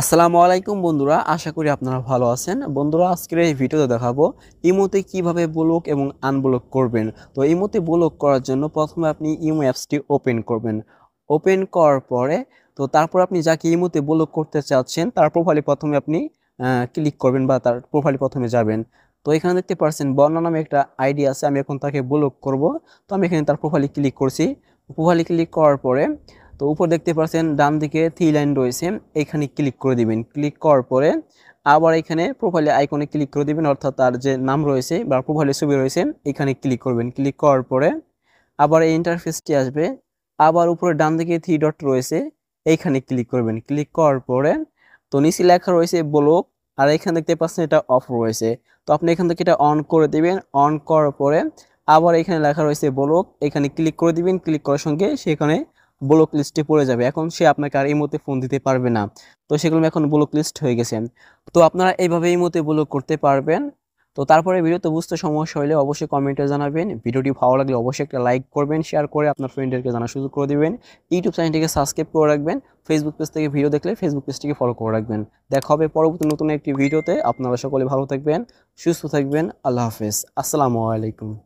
আসসালামু আলাইকুম বন্ধুরা আশা করি আপনারা ভালো আছেন বন্ধুরা আজকের এই ভিডিওতে দেখাবো ইমোতে কিভাবে ব্লক এবং আনব্লক করবেন তো ইমোতে ব্লক করার জন্য প্রথমে আপনি ইমো অ্যাপসটি ওপেন করবেন ওপেন করার পরে তো তারপর আপনি যাকে ইমোতে ব্লক করতে চাচ্ছেন তার প্রোফাইলে প্রথমে আপনি ক্লিক করবেন বা তার প্রোফাইলে প্রথমে যাবেন তো এখানে দেখতে পাচ্ছেন বর্ণা নামে একটা আইডি আছে আমি এখন তাকে ব্লক করব তো আমি এখানে তার প্রোফাইলে ক্লিক করছি প্রোফাইলে ক্লিক করার পরে তো উপর দেখতে পাচ্ছেন ডান দিকে থ্রি লাইন রয়েছে এখানে ক্লিক করে দিবেন ক্লিক করার পরে আবার এখানে প্রোফাইলে আইকনে ক্লিক করে দিবেন অর্থাৎ তার যে নাম রয়েছে বা প্রোফাইলে ছবি রয়েছে এখানে ক্লিক করবেন ক্লিক করার পরে আবার এই ইন্টারফেসটি আসবে আবার উপরে ডান দিকে থ্রি ডট রয়েছে এইখানে ক্লিক করবেন ক্লিক করার পরে তো নিচে লেখা রয়েছে ব্লক আর এখানে দেখতে পাচ্ছেন এটা অফ রয়েছে তো আপনি এখান থেকে এটা অন করে দিবেন অন করার পরে আবার এখানে লেখা রয়েছে ব্লক এখানে ক্লিক করে দিবেন ক্লিক করার সঙ্গে সেখানে ব্লক লিস্টে পড়ে যাবে এখন সে আপনাকে আর এই মতে ফোন দিতে পারবে না তো সেগুলো এখন ব্লক লিস্ট হয়ে গেছে তো আপনারা এইভাবে এই মতে ব্লক করতে পারবেন তো তারপরে ভিডিওতে বুঝতে সমস্যা হলে অবশ্যই কমেন্টে জানাবেন ভিডিওটি ভালো লাগলে অবশ্যই একটা লাইক করবেন শেয়ার করে আপনার ফ্রেন্ডদেরকে জানা সুযোগ করে দেবেন ইউটিউব চ্যানেলটিকে সাবস্ক্রাইব করে রাখবেন ফেসবুক পেজ থেকে ভিডিও দেখলে ফেসবুক পেজটিকে ফলো করে রাখবেন দেখা হবে পরবর্তী নতুন একটি ভিডিওতে আপনারা সকলে ভালো থাকবেন সুস্থ থাকবেন আল্লাহ হাফেজ আসসালামু আলাইকুম